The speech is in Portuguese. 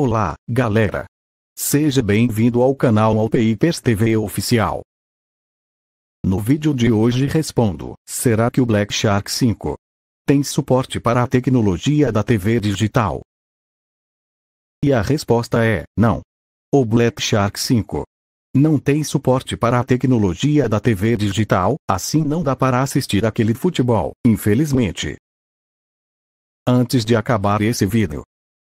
Olá, galera! Seja bem-vindo ao canal Alpeipers TV Oficial. No vídeo de hoje respondo, será que o Black Shark 5 tem suporte para a tecnologia da TV digital? E a resposta é, não. O Black Shark 5 não tem suporte para a tecnologia da TV digital, assim não dá para assistir aquele futebol, infelizmente. Antes de acabar esse vídeo,